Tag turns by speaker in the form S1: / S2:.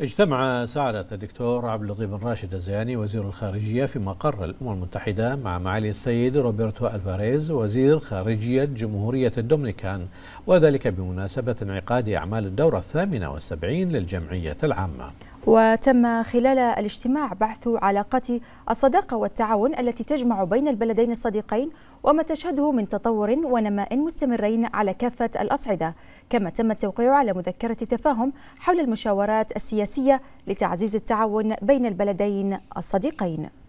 S1: اجتمع سعادة الدكتور عبد اللطيف بن راشد الزياني وزير الخارجية في مقر الأمم المتحدة مع معالي السيد روبرتو ألفاريز وزير خارجية جمهورية الدومينيكان وذلك بمناسبة انعقاد أعمال الدورة الثامنة والسبعين للجمعية العامة
S2: وتم خلال الاجتماع بحث علاقات الصداقة والتعاون التي تجمع بين البلدين الصديقين وما تشهده من تطور ونماء مستمرين على كافة الأصعدة كما تم التوقيع على مذكرة تفاهم حول المشاورات السياسية لتعزيز التعاون بين البلدين الصديقين